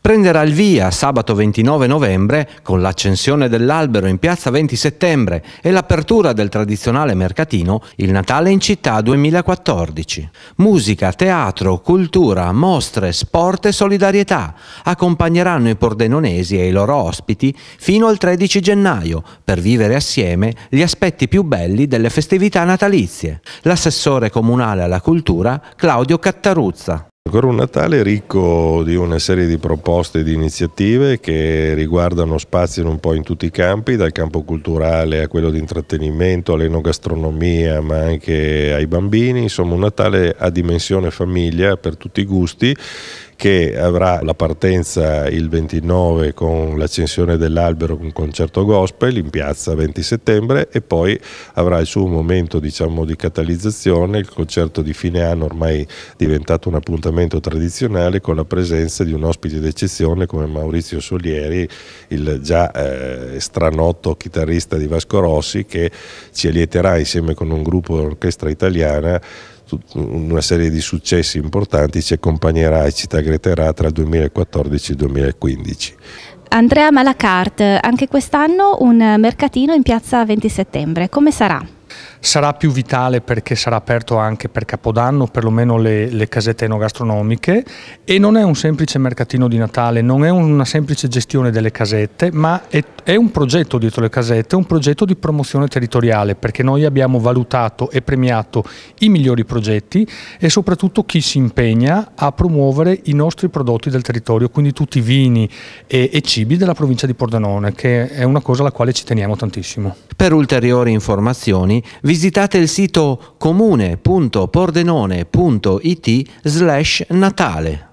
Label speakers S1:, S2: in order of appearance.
S1: prenderà il via sabato 29 novembre con l'accensione dell'albero in piazza 20 settembre e l'apertura del tradizionale mercatino Il Natale in città 2014. Musica, teatro, cultura, mostre, sport e solidarietà accompagneranno i pordenonesi e i loro ospiti fino al 13 gennaio per vivere assieme gli aspetti più belli delle festività natalizie. L'assessore comunale alla cultura Claudio Cattaruzza.
S2: Ancora un Natale ricco di una serie di proposte e di iniziative che riguardano spazi un po' in tutti i campi, dal campo culturale a quello di intrattenimento, all'enogastronomia, ma anche ai bambini. Insomma, un Natale a dimensione famiglia per tutti i gusti che avrà la partenza il 29 con l'accensione dell'albero con concerto gospel in piazza 20 settembre e poi avrà il suo momento diciamo, di catalizzazione, il concerto di fine anno ormai diventato un appuntamento tradizionale con la presenza di un ospite d'eccezione come Maurizio Solieri, il già eh, stranotto chitarrista di Vasco Rossi che ci allieterà insieme con un gruppo d'orchestra italiana una serie di successi importanti ci accompagnerà e ci traghetterà tra il 2014 e il 2015.
S3: Andrea Malacart, anche quest'anno un mercatino in piazza 20 settembre, come sarà?
S2: sarà più vitale perché sarà aperto
S4: anche per Capodanno, perlomeno le, le casette enogastronomiche e non è un semplice mercatino di Natale, non è una semplice gestione delle casette, ma è, è un progetto dietro le casette, un progetto di promozione territoriale perché noi abbiamo valutato e premiato i migliori progetti e soprattutto chi si impegna a promuovere i nostri prodotti del territorio, quindi tutti i vini e, e cibi della provincia di Pordenone, che è una cosa alla quale ci
S1: teniamo tantissimo. Per ulteriori informazioni vi visitate il sito comune.pordenone.it slash natale.